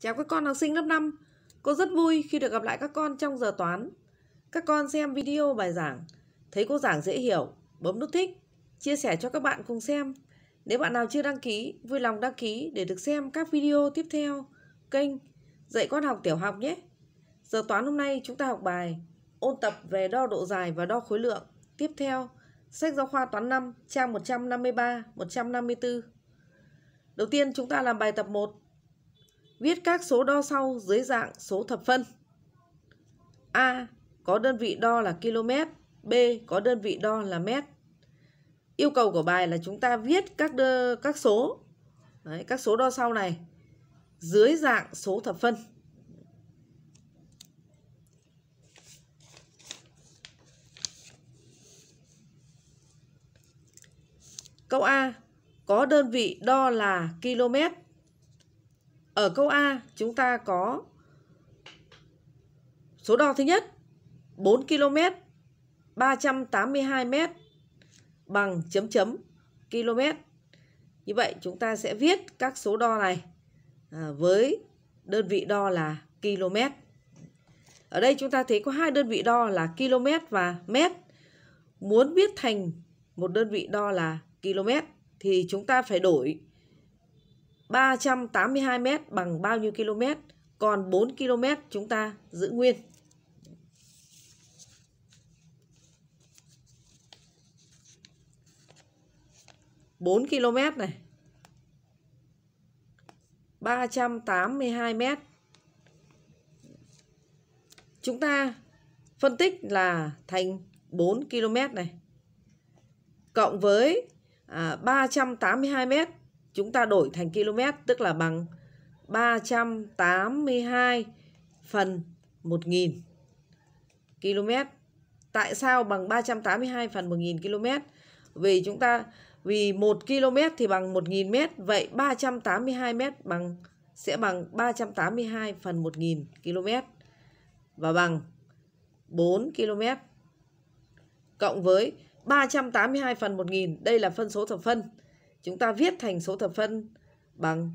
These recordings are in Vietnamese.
Chào các con học sinh lớp 5 Cô rất vui khi được gặp lại các con trong giờ toán Các con xem video bài giảng Thấy cô giảng dễ hiểu Bấm nút thích Chia sẻ cho các bạn cùng xem Nếu bạn nào chưa đăng ký Vui lòng đăng ký để được xem các video tiếp theo Kênh Dạy con học tiểu học nhé Giờ toán hôm nay chúng ta học bài Ôn tập về đo độ dài và đo khối lượng Tiếp theo Sách giáo khoa toán 5 trang 153-154 Đầu tiên chúng ta làm bài tập 1 Viết các số đo sau dưới dạng số thập phân. A. Có đơn vị đo là km, B. Có đơn vị đo là mét. Yêu cầu của bài là chúng ta viết các đơ, các số Đấy, các số đo sau này dưới dạng số thập phân. Câu A có đơn vị đo là km. Ở câu A chúng ta có số đo thứ nhất 4 km 382 m bằng chấm chấm km. Như vậy chúng ta sẽ viết các số đo này à, với đơn vị đo là km. Ở đây chúng ta thấy có hai đơn vị đo là km và mét. Muốn viết thành một đơn vị đo là km thì chúng ta phải đổi 382 m bằng bao nhiêu km? Còn 4 km chúng ta giữ nguyên. bốn km này ba trăm tám mươi hai mét, chúng ta phân tích là thành bốn km này cộng với à, ba trăm tám mươi hai mét chúng ta đổi thành km tức là bằng 382 phần 1000 km. Tại sao bằng 382 phần 1000 km? Vì chúng ta vì 1 km thì bằng 1000 m, vậy 382 m bằng sẽ bằng 382 phần 1000 km và bằng 4 km cộng với 382 phần 1000, đây là phân số thập phân chúng ta viết thành số thập phân bằng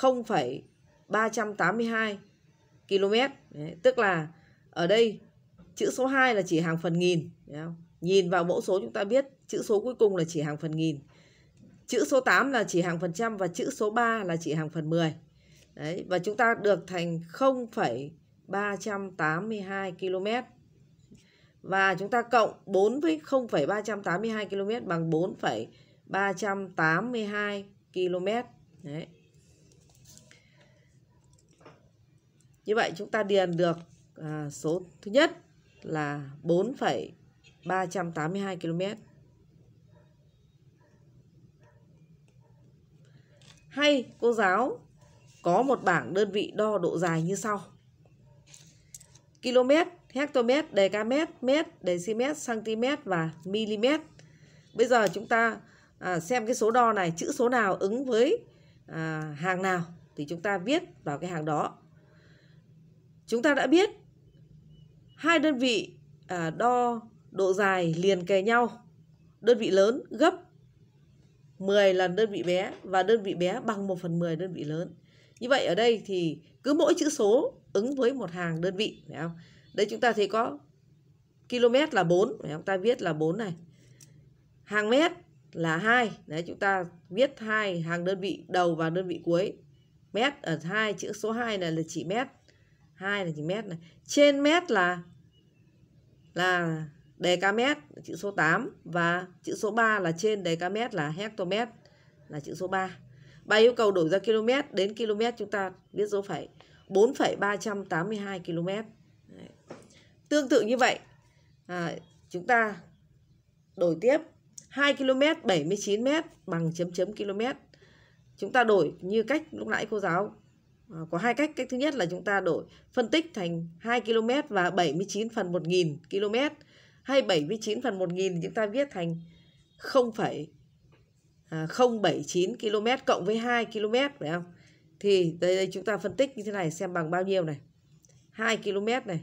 0,382 km. Đấy, tức là ở đây chữ số 2 là chỉ hàng phần nghìn. Nhìn vào mẫu số chúng ta biết chữ số cuối cùng là chỉ hàng phần nghìn. Chữ số 8 là chỉ hàng phần trăm và chữ số 3 là chỉ hàng phần 10. Đấy, và chúng ta được thành 0,382 km. Và chúng ta cộng 4 với 0,382 km bằng 4,382 382 km. Đấy. Như vậy chúng ta điền được à, số thứ nhất là 4,382 km. Hay cô giáo có một bảng đơn vị đo độ dài như sau. Km, hectomet, decamet, mét, decimet, cm và mm. Bây giờ chúng ta à, xem cái số đo này chữ số nào ứng với à, hàng nào thì chúng ta viết vào cái hàng đó chúng ta đã biết hai đơn vị à, đo độ dài liền kề nhau đơn vị lớn gấp 10 lần đơn vị bé và đơn vị bé bằng 1 phần 10 đơn vị lớn như vậy ở đây thì cứ mỗi chữ số ứng với một hàng đơn vị phải không đây chúng ta thấy có km là 4 phải không ta viết là 4 này hàng mét là hai đấy chúng ta viết hai hàng đơn vị đầu và đơn vị cuối mét ở hai chữ số 2 này là chỉ mét hai là chỉ mét này trên mét là là đề chữ số 8 và chữ số 3 là trên đề là hectomet là chữ số 3 ba yêu cầu đổi ra km đến km chúng ta viết dấu phẩy 4,382 km Đấy. tương tự như vậy à, chúng ta đổi tiếp 2 km 79 m bằng chấm chấm km. Chúng ta đổi như cách lúc nãy cô giáo à, có hai cách. Cách thứ nhất là chúng ta đổi phân tích thành 2 km và 79 phần 1000 km. Hay 79 phần 1000 chúng ta viết thành 0,079 à, km cộng với 2 km phải không? Thì đây, đây chúng ta phân tích như thế này xem bằng bao nhiêu này. 2 km này.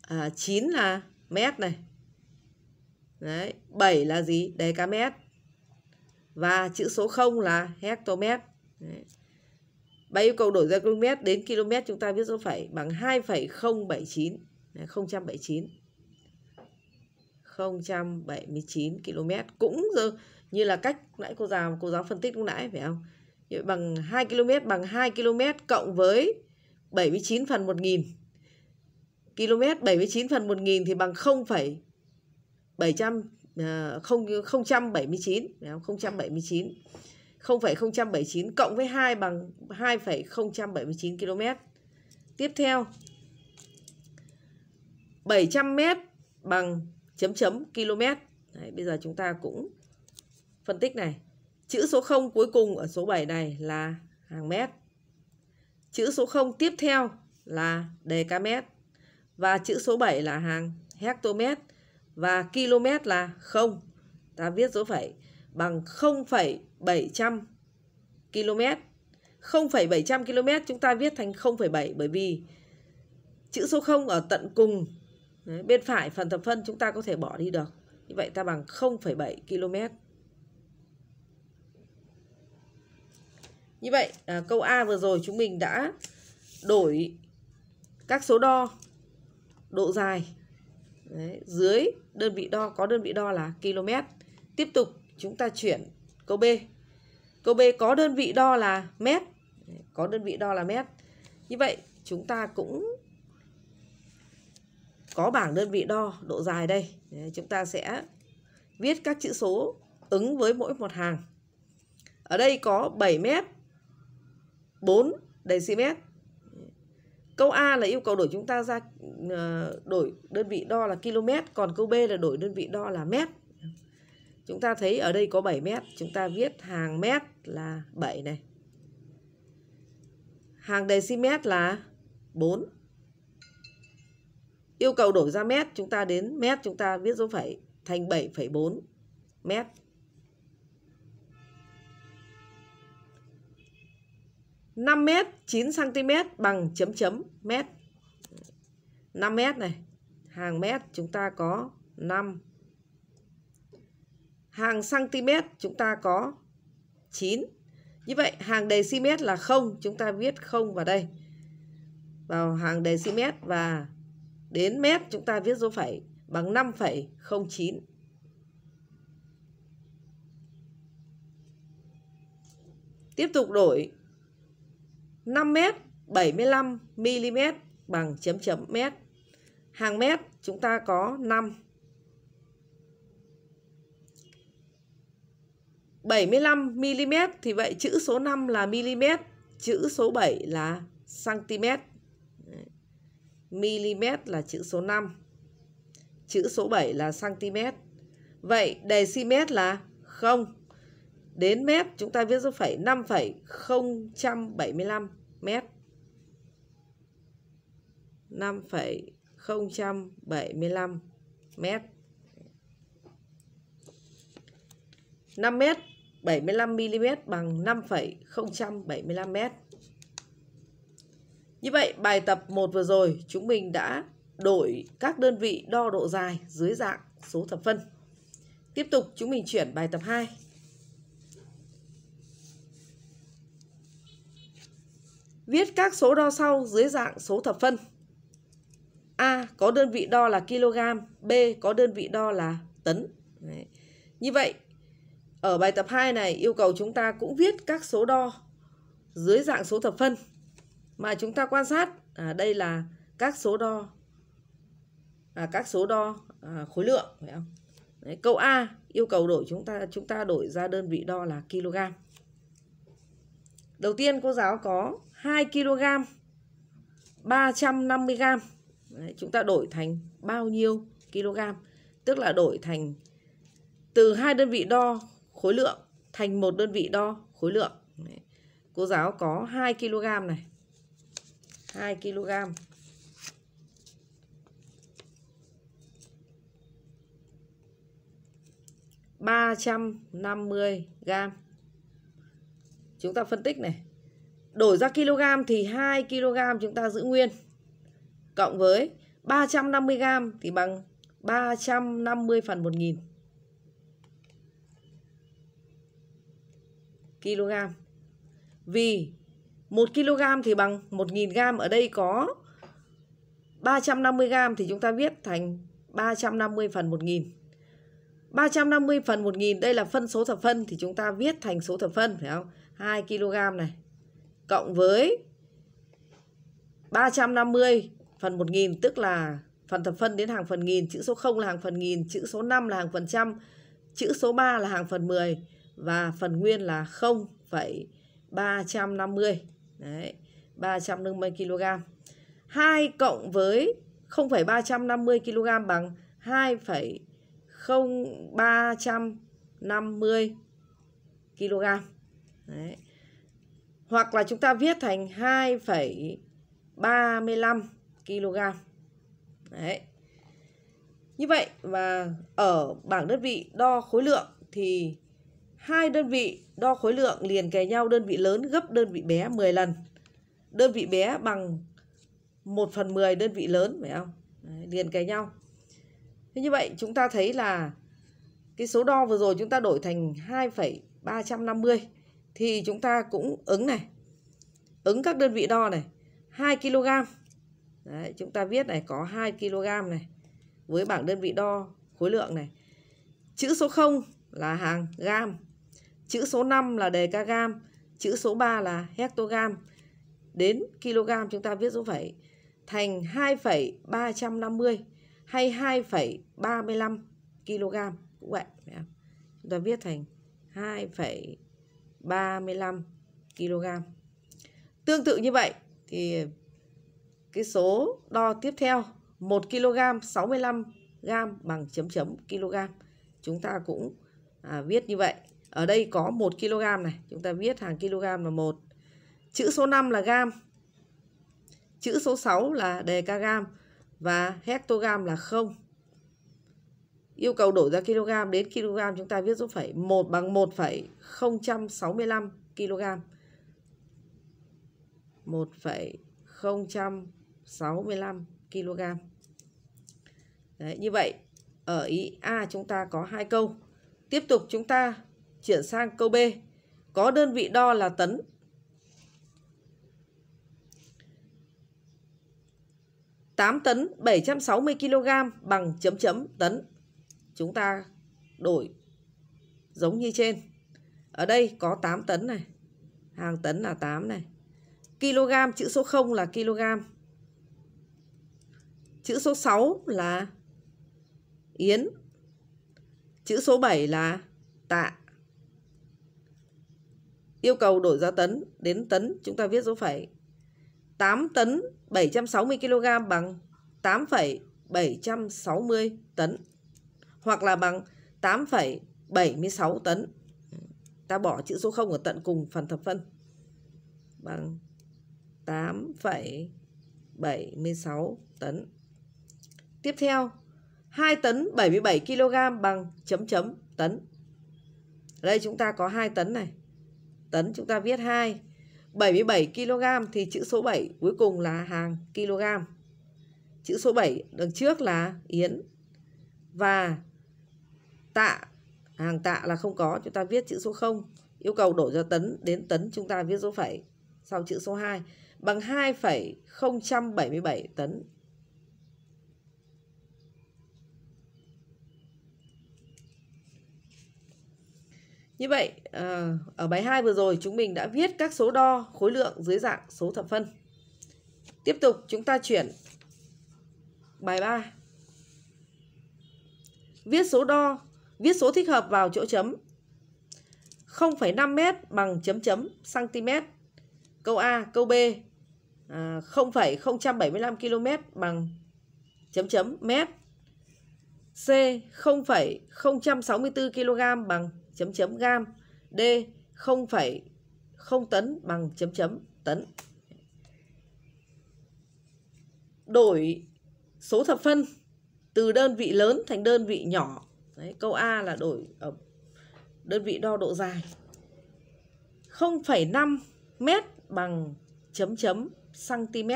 À, 9 là mét này Đấy, 7 là gì? Decamet. Và chữ số 0 là hectomet. Đấy. Bày yêu cầu đổi ra km đến km chúng ta viết số phẩy bằng 2,079. Đấy, 079. 079 km cũng như là cách nãy cô giáo cô giáo phân tích lúc nãy phải không? Vậy bằng 2 km bằng 2 km cộng với 79 phần 1000. km 79 phần 1000 thì bằng 0, 700 à, không không trăm bảy mươi chín không trăm bảy mươi chín không phẩy không trăm bảy chín cộng với hai bằng hai phẩy không trăm bảy mươi chín km tiếp theo 700 m bằng chấm chấm km Đấy, bây giờ chúng ta cũng phân tích này chữ số 0 cuối cùng ở số 7 này là hàng mét chữ số 0 tiếp theo là dkm và chữ số 7 là hàng hectomet và km là 0. Ta viết dấu phẩy bằng 0,700 km. 0,700 km chúng ta viết thành 0,7 bởi vì chữ số 0 ở tận cùng Đấy, bên phải phần thập phân chúng ta có thể bỏ đi được. Như vậy ta bằng 0,7 km. Như vậy à, câu A vừa rồi chúng mình đã đổi các số đo độ dài Đấy, dưới đơn vị đo có đơn vị đo là km. Tiếp tục chúng ta chuyển câu B. Câu B có đơn vị đo là mét. Đấy, có đơn vị đo là mét. Như vậy chúng ta cũng có bảng đơn vị đo độ dài đây. Đấy, chúng ta sẽ viết các chữ số ứng với mỗi một hàng. Ở đây có 7 mét, 4 dm Câu A là yêu cầu đổi chúng ta ra ờ, đổi đơn vị đo là km, còn câu B là đổi đơn vị đo là mét. Chúng ta thấy ở đây có 7 mét, chúng ta viết hàng mét là 7 này. Hàng decimet là 4. Yêu cầu đổi ra mét, chúng ta đến mét chúng ta viết dấu phẩy thành 7,4 mét. 5m 9cm bằng chấm chấm mét 5m này hàng mét chúng ta có 5 hàng cm chúng ta có 9 như vậy hàng decimet là 0 chúng ta viết 0 vào đây vào hàng decimet và đến mét chúng ta viết dấu phẩy bằng 5,09 tiếp tục đổi 5m 75mm bằng chấm chấm mét. Hàng mét chúng ta có 5. 75mm thì vậy chữ số 5 là mm, chữ số 7 là cm. Mm là chữ số 5, chữ số 7 là cm. Vậy decimet là 0. Đến mét chúng ta viết dấu phẩy 5,075 mét. 5,075 mét. 5 mét 75 mm bằng 5,075 mét. Như vậy bài tập 1 vừa rồi chúng mình đã đổi các đơn vị đo độ dài dưới dạng số thập phân. Tiếp tục chúng mình chuyển bài tập 2. Viết các số đo sau dưới dạng số thập phân. A có đơn vị đo là kg, B có đơn vị đo là tấn. Đấy. Như vậy, ở bài tập 2 này yêu cầu chúng ta cũng viết các số đo dưới dạng số thập phân. Mà chúng ta quan sát, à, đây là các số đo à, các số đo à, khối lượng phải không? Đấy, câu A yêu cầu đổi chúng ta chúng ta đổi ra đơn vị đo là kg. Đầu tiên cô giáo có 2 kg 350 g. Đấy, chúng ta đổi thành bao nhiêu kg? Tức là đổi thành từ hai đơn vị đo khối lượng thành một đơn vị đo khối lượng. Đấy. Cô giáo có 2 kg này. 2 kg. ba trăm năm mươi gram chúng ta phân tích này Đổi ra kg thì 2 kg chúng ta giữ nguyên. Cộng với 350 g thì bằng 350 phần nghìn kg. Vì 1 kg thì bằng nghìn g, ở đây có 350 g thì chúng ta viết thành 350 phần 1000. 350 phần nghìn đây là phân số thập phân thì chúng ta viết thành số thập phân phải không? 2 kg này cộng với 350 phần 1000 tức là phần thập phân đến hàng phần nghìn, chữ số 0 là hàng phần nghìn, chữ số 5 là hàng phần trăm, chữ số 3 là hàng phần 10 và phần nguyên là 0,350. Đấy, 350 kg. 2 cộng với 0,350 kg bằng 2,0350 kg. Đấy hoặc là chúng ta viết thành 2,35 kg. Đấy. Như vậy và ở bảng đơn vị đo khối lượng thì hai đơn vị đo khối lượng liền kề nhau đơn vị lớn gấp đơn vị bé 10 lần. Đơn vị bé bằng 1 phần 10 đơn vị lớn phải không? Đấy, liền kề nhau. Thế như vậy chúng ta thấy là cái số đo vừa rồi chúng ta đổi thành 2,350 thì chúng ta cũng ứng này ứng các đơn vị đo này 2 kg Đấy, chúng ta viết này có 2 kg này với bảng đơn vị đo khối lượng này chữ số 0 là hàng gam chữ số 5 là đề ca gam chữ số 3 là hectogam đến kg chúng ta viết dấu phẩy thành 2,350 hay 2,35 kg cũng vậy chúng ta viết thành 2, 35 kg. Tương tự như vậy thì cái số đo tiếp theo 1 kg 65 g bằng chấm chấm kg. Chúng ta cũng à, viết như vậy. Ở đây có 1 kg này, chúng ta viết hàng kg là 1. Chữ số 5 là gam. Chữ số 6 là đề ca gam và hectogam là 0. Yêu cầu đổi ra kg đến kg chúng ta viết dấu phẩy 1 bằng 1,065 kg. 1,065 kg. Đấy, như vậy ở ý A chúng ta có hai câu. Tiếp tục chúng ta chuyển sang câu B. Có đơn vị đo là tấn. tám tấn bảy trăm sáu mươi kg bằng chấm chấm tấn chúng ta đổi giống như trên. Ở đây có 8 tấn này. Hàng tấn là 8 này. Kg chữ số 0 là kg. Chữ số 6 là yến. Chữ số 7 là tạ. Yêu cầu đổi giá tấn đến tấn chúng ta viết dấu phẩy. 8 tấn 760 kg bằng 8,760 tấn hoặc là bằng 8,76 tấn. Ta bỏ chữ số 0 ở tận cùng phần thập phân bằng 8,76 tấn. Tiếp theo, 2 tấn 77 kg bằng chấm chấm tấn. Ở đây chúng ta có 2 tấn này. Tấn chúng ta viết 2. 77 kg thì chữ số 7 cuối cùng là hàng kg. Chữ số 7 đằng trước là yến và tạ hàng tạ là không có chúng ta viết chữ số 0 yêu cầu đổi ra tấn đến tấn chúng ta viết số phẩy sau chữ số 2 bằng 2,077 tấn Như vậy, ờ, ở bài 2 vừa rồi chúng mình đã viết các số đo khối lượng dưới dạng số thập phân. Tiếp tục chúng ta chuyển bài 3. Viết số đo Viết số thích hợp vào chỗ chấm. 0,5m bằng chấm chấm cm. Câu A, câu B. À, 0,075 km bằng chấm chấm mét. C 0,064 kg bằng chấm chấm gam. D 0,0 tấn bằng chấm chấm tấn. Đổi số thập phân từ đơn vị lớn thành đơn vị nhỏ Đấy, câu A là đổi ở ờ, đơn vị đo độ dài 0,5 mét bằng chấm chấm cm.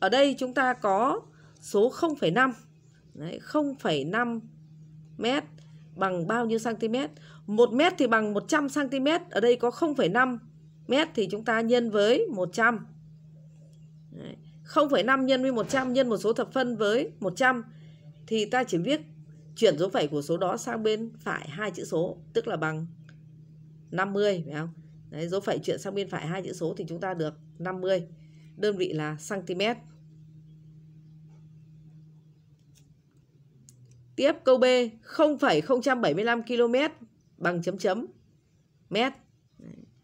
Ở đây chúng ta có số 0,5. Đấy, 0,5 mét bằng bao nhiêu cm? 1 mét thì bằng 100 cm. Ở đây có 0,5 mét thì chúng ta nhân với 100. Đấy, 0,5 nhân với 100 nhân một số thập phân với 100 thì ta chỉ viết chuyển dấu phẩy của số đó sang bên phải hai chữ số tức là bằng 50 phải không? Đấy, dấu phẩy chuyển sang bên phải hai chữ số thì chúng ta được 50. Đơn vị là cm. Tiếp câu B 0,075 km bằng chấm chấm mét.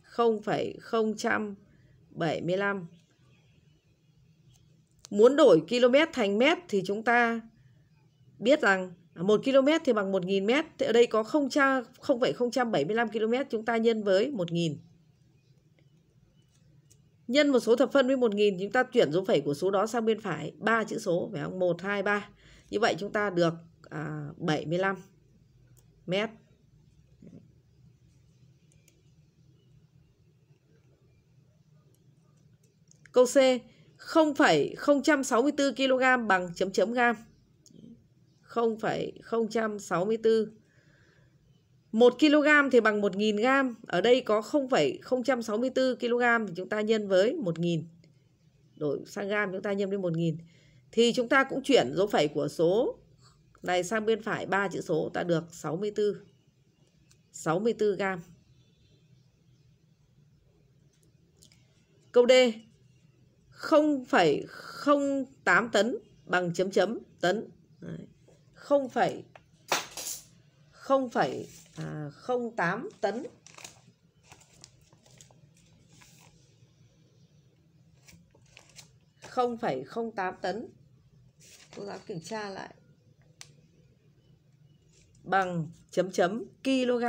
0,075 Muốn đổi km thành mét thì chúng ta biết rằng 1 à, km thì bằng 1.000 m. Thì ở đây có 0,075 km chúng ta nhân với 1.000. Nhân một số thập phân với 1.000 chúng ta chuyển dấu phẩy của số đó sang bên phải. ba chữ số phải không? 1, 2, 3. Như vậy chúng ta được à, 75 m. Câu C 0,064 kg bằng chấm chấm gam. 0,064 1 kg thì bằng 1.000 g Ở đây có 0,064 kg Thì chúng ta nhân với 1.000 Đổi sang gam chúng ta nhân với 1.000 Thì chúng ta cũng chuyển dấu phẩy của số này sang bên phải ba chữ số ta được 64 64 gam Câu D 0,08 tấn bằng chấm chấm tấn Đấy. 0, 0,08 à, tấn không phẩy không tám tấn cô giáo kiểm tra lại bằng chấm chấm kg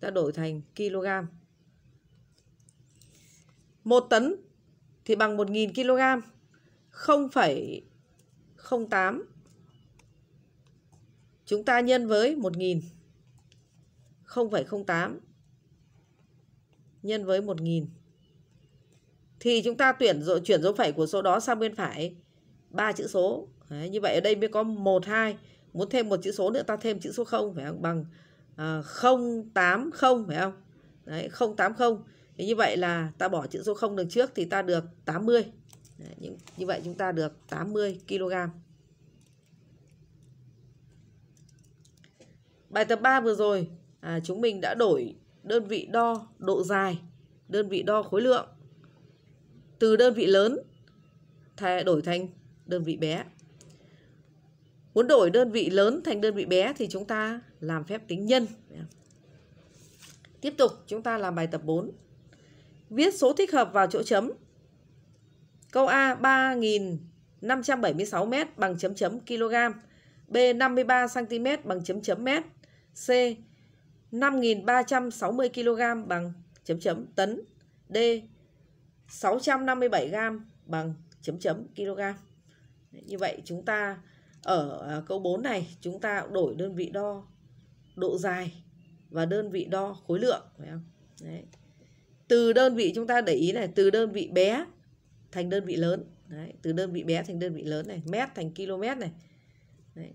ta đổi thành kg một tấn thì bằng một nghìn kg không phẩy không tám Chúng ta nhân với 1000. 0,08 nhân với 1000. Thì chúng ta tuyển chuyển dấu phẩy của số đó sang bên phải ba chữ số. Đấy, như vậy ở đây mới có 1 2, muốn thêm một chữ số nữa ta thêm chữ số 0 phải không? Bằng à, 080 phải không? Đấy 080. Thế như vậy là ta bỏ chữ số 0 đằng trước thì ta được 80. Đấy, như vậy chúng ta được 80 kg. Bài tập 3 vừa rồi à, chúng mình đã đổi đơn vị đo độ dài, đơn vị đo khối lượng từ đơn vị lớn thay đổi thành đơn vị bé. Muốn đổi đơn vị lớn thành đơn vị bé thì chúng ta làm phép tính nhân. Tiếp tục chúng ta làm bài tập 4. Viết số thích hợp vào chỗ chấm. Câu A 3.576 m bằng chấm chấm kg. B 53 cm bằng chấm chấm mét. C. 5.360 kg bằng chấm chấm tấn D. 657 g bằng chấm chấm kg Như vậy chúng ta ở à, câu 4 này chúng ta đổi đơn vị đo độ dài và đơn vị đo khối lượng phải không? Đấy. Từ đơn vị chúng ta để ý này từ đơn vị bé thành đơn vị lớn Đấy. từ đơn vị bé thành đơn vị lớn này mét thành km này Đấy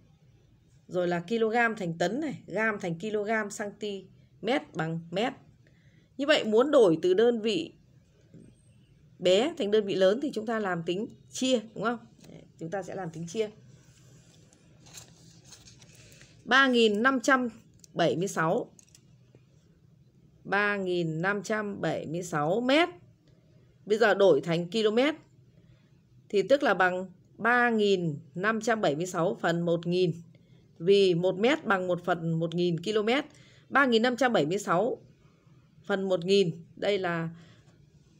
rồi là kg thành tấn này, gam thành kg, cm bằng mét. Như vậy muốn đổi từ đơn vị bé thành đơn vị lớn thì chúng ta làm tính chia đúng không? chúng ta sẽ làm tính chia. 3.576 3.576 mét Bây giờ đổi thành km Thì tức là bằng 3.576 phần 1.000 vì 1 mét bằng 1 phần 1.000 km 3.576 phần 1.000 đây là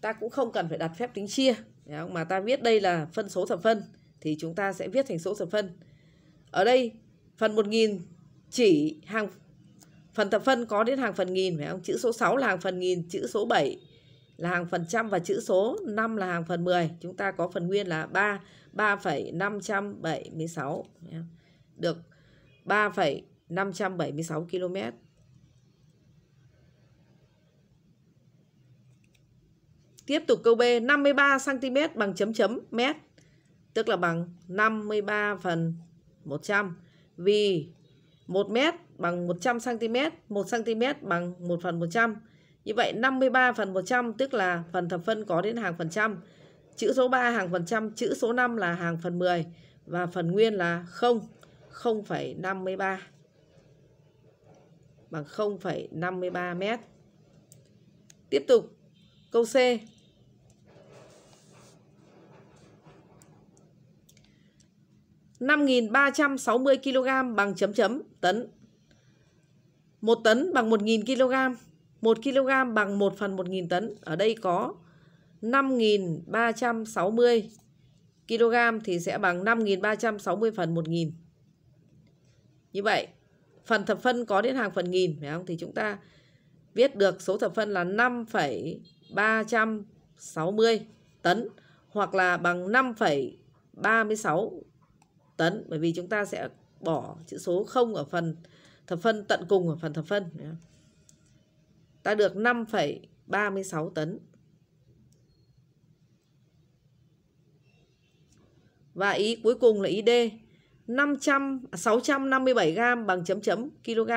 ta cũng không cần phải đặt phép tính chia mà ta viết đây là phân số thập phân thì chúng ta sẽ viết thành số thập phân ở đây phần 1.000 chỉ hàng phần thập phân có đến hàng phần nghìn phải không chữ số 6 là hàng phần nghìn chữ số 7 là hàng phần trăm và chữ số 5 là hàng phần 10 chúng ta có phần nguyên là 3 3,576 được 3,576 km. Tiếp tục câu B 53 cm bằng chấm chấm mét tức là bằng 53 phần 100 vì 1 mét bằng 100 cm, 1 cm bằng 1 phần 100. Như vậy 53 phần 100 tức là phần thập phân có đến hàng phần trăm. Chữ số 3 hàng phần trăm, chữ số 5 là hàng phần 10 và phần nguyên là 0. 0,53 bằng 0,53 mét. Tiếp tục, câu C. năm nghìn ba trăm sáu mươi kg bằng chấm chấm tấn một tấn bằng một nghìn kg một kg bằng một phần một nghìn tấn ở đây có năm nghìn ba trăm sáu mươi kg thì sẽ bằng năm nghìn ba trăm sáu mươi phần một nghìn như vậy phần thập phân có đến hàng phần nghìn phải không thì chúng ta viết được số thập phân là 5,360 tấn hoặc là bằng 5,36 tấn bởi vì chúng ta sẽ bỏ chữ số 0 ở phần thập phân tận cùng ở phần thập phân ta được 5,36 tấn và ý cuối cùng là ý D 500 657 g bằng chấm chấm kg.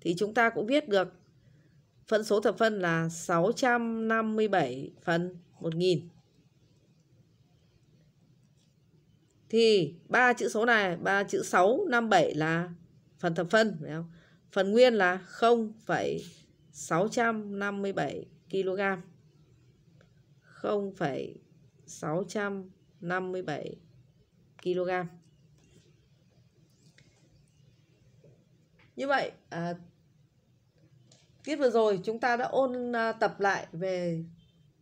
Thì chúng ta cũng viết được phân số thập phân là 657 phần 1000. Thì ba chữ số này, ba chữ 657 là phần thập phân, phải không? Phần nguyên là 0,657 kg. 0,657 kg. như vậy à, tiết vừa rồi chúng ta đã ôn à, tập lại về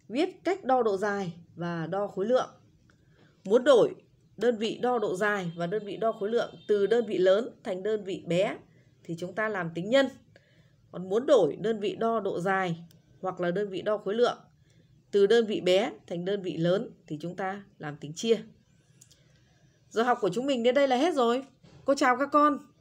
viết cách đo độ dài và đo khối lượng muốn đổi đơn vị đo độ dài và đơn vị đo khối lượng từ đơn vị lớn thành đơn vị bé thì chúng ta làm tính nhân còn muốn đổi đơn vị đo độ dài hoặc là đơn vị đo khối lượng từ đơn vị bé thành đơn vị lớn thì chúng ta làm tính chia. Giờ học của chúng mình đến đây là hết rồi. Cô chào các con.